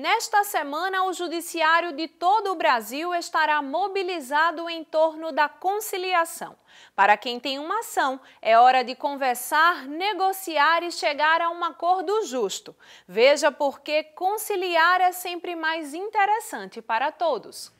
Nesta semana, o Judiciário de todo o Brasil estará mobilizado em torno da conciliação. Para quem tem uma ação, é hora de conversar, negociar e chegar a um acordo justo. Veja por que conciliar é sempre mais interessante para todos.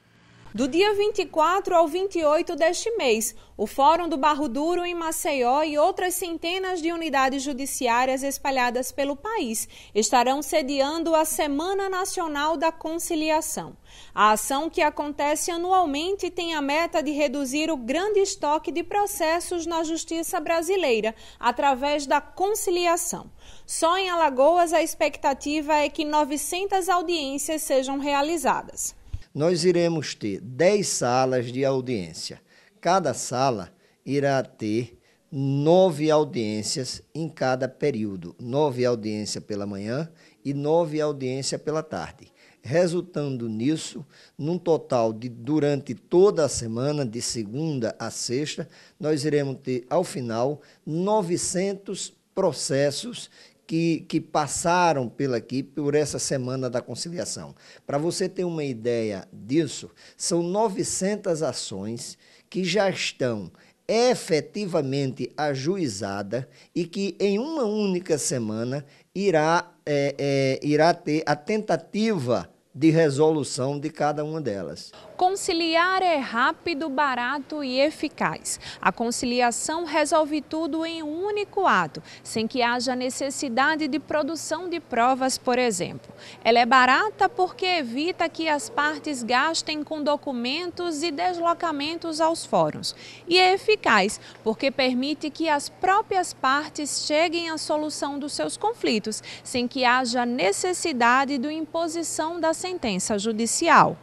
Do dia 24 ao 28 deste mês, o Fórum do Barro Duro em Maceió e outras centenas de unidades judiciárias espalhadas pelo país estarão sediando a Semana Nacional da Conciliação. A ação que acontece anualmente tem a meta de reduzir o grande estoque de processos na justiça brasileira através da conciliação. Só em Alagoas a expectativa é que 900 audiências sejam realizadas nós iremos ter 10 salas de audiência. Cada sala irá ter nove audiências em cada período, nove audiências pela manhã e nove audiências pela tarde, resultando nisso, num total de durante toda a semana, de segunda a sexta, nós iremos ter ao final 900 processos que, que passaram pela aqui por essa semana da conciliação. Para você ter uma ideia disso, são 900 ações que já estão efetivamente ajuizada e que em uma única semana irá, é, é, irá ter a tentativa de resolução de cada uma delas. Conciliar é rápido, barato e eficaz. A conciliação resolve tudo em um único ato, sem que haja necessidade de produção de provas, por exemplo. Ela é barata porque evita que as partes gastem com documentos e deslocamentos aos fóruns. E é eficaz porque permite que as próprias partes cheguem à solução dos seus conflitos, sem que haja necessidade de imposição da sentença sentença judicial.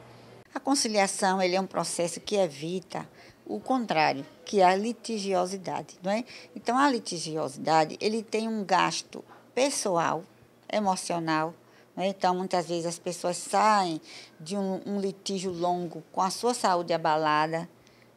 A conciliação ele é um processo que evita o contrário, que é a litigiosidade, não é? Então a litigiosidade ele tem um gasto pessoal, emocional, é? então, muitas vezes as pessoas saem de um, um, litígio longo com a sua saúde abalada,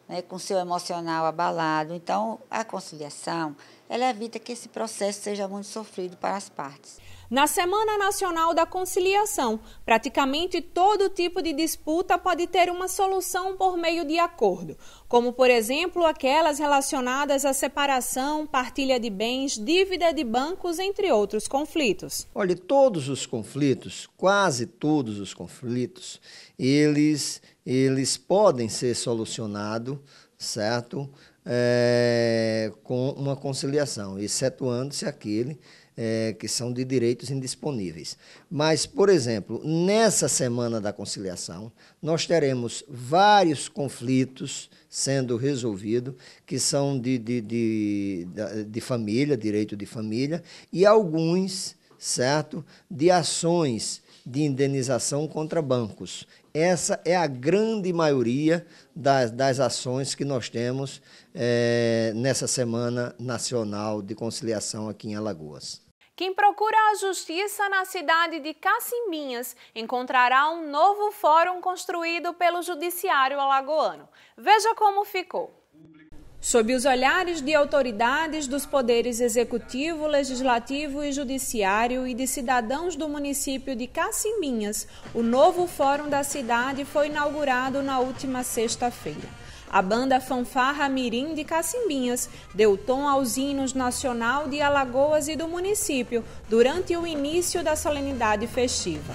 é? com seu emocional abalado. Então, a conciliação, ela evita que esse processo seja muito sofrido para as partes na Semana Nacional da Conciliação. Praticamente todo tipo de disputa pode ter uma solução por meio de acordo, como, por exemplo, aquelas relacionadas à separação, partilha de bens, dívida de bancos, entre outros conflitos. Olha, todos os conflitos, quase todos os conflitos, eles, eles podem ser solucionados, certo? É, com uma conciliação, excetuando-se aquele é, que são de direitos indisponíveis. Mas, por exemplo, nessa semana da conciliação, nós teremos vários conflitos sendo resolvidos, que são de, de, de, de família, direito de família, e alguns, certo, de ações de indenização contra bancos. Essa é a grande maioria das, das ações que nós temos é, nessa Semana Nacional de Conciliação aqui em Alagoas. Quem procura a justiça na cidade de Caciminhas encontrará um novo fórum construído pelo Judiciário Alagoano. Veja como ficou. Sob os olhares de autoridades dos poderes executivo, legislativo e judiciário e de cidadãos do município de Caciminhas, o novo Fórum da Cidade foi inaugurado na última sexta-feira a banda Fanfarra Mirim de Cacimbinhas deu tom aos hinos nacional de Alagoas e do município durante o início da solenidade festiva.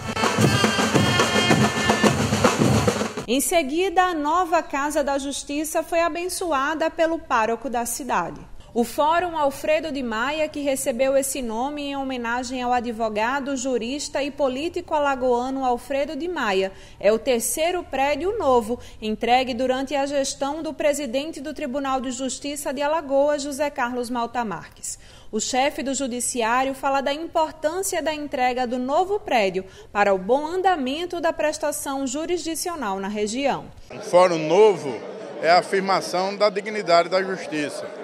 Em seguida, a nova Casa da Justiça foi abençoada pelo pároco da cidade. O Fórum Alfredo de Maia, que recebeu esse nome em homenagem ao advogado, jurista e político alagoano Alfredo de Maia, é o terceiro prédio novo entregue durante a gestão do presidente do Tribunal de Justiça de Alagoas, José Carlos Malta Marques. O chefe do Judiciário fala da importância da entrega do novo prédio para o bom andamento da prestação jurisdicional na região. Um fórum novo é a afirmação da dignidade da justiça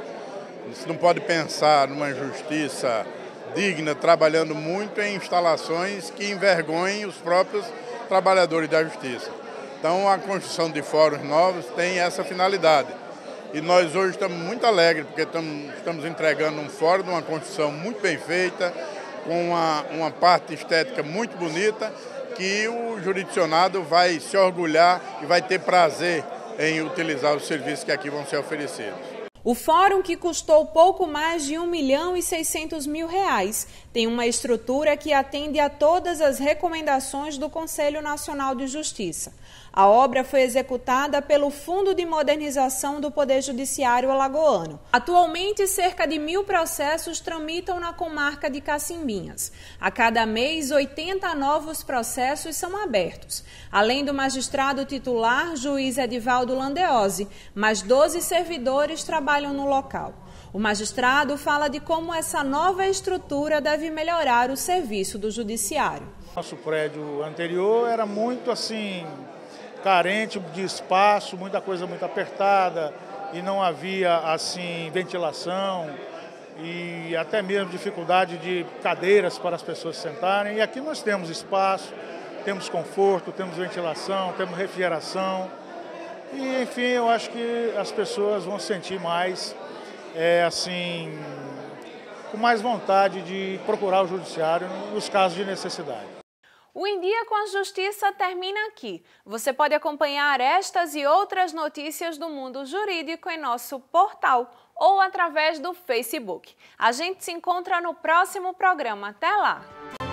você não pode pensar numa justiça digna trabalhando muito em instalações que envergonhem os próprios trabalhadores da justiça. Então, a construção de fóruns novos tem essa finalidade. E nós hoje estamos muito alegres, porque estamos entregando um fórum de uma construção muito bem feita, com uma, uma parte estética muito bonita, que o jurisdicionado vai se orgulhar e vai ter prazer em utilizar os serviços que aqui vão ser oferecidos. O fórum, que custou pouco mais de 1 milhão e 600 mil reais, tem uma estrutura que atende a todas as recomendações do Conselho Nacional de Justiça. A obra foi executada pelo Fundo de Modernização do Poder Judiciário Alagoano. Atualmente, cerca de mil processos tramitam na comarca de Cacimbinhas. A cada mês, 80 novos processos são abertos. Além do magistrado titular, juiz Edivaldo Landeose, mais 12 servidores trabalham trabalham no local. O magistrado fala de como essa nova estrutura deve melhorar o serviço do judiciário. Nosso prédio anterior era muito assim carente de espaço, muita coisa muito apertada e não havia assim ventilação e até mesmo dificuldade de cadeiras para as pessoas sentarem. E aqui nós temos espaço, temos conforto, temos ventilação, temos refrigeração. E, enfim, eu acho que as pessoas vão sentir mais, é, assim, com mais vontade de procurar o judiciário nos casos de necessidade. O Em Dia com a Justiça termina aqui. Você pode acompanhar estas e outras notícias do mundo jurídico em nosso portal ou através do Facebook. A gente se encontra no próximo programa. Até lá!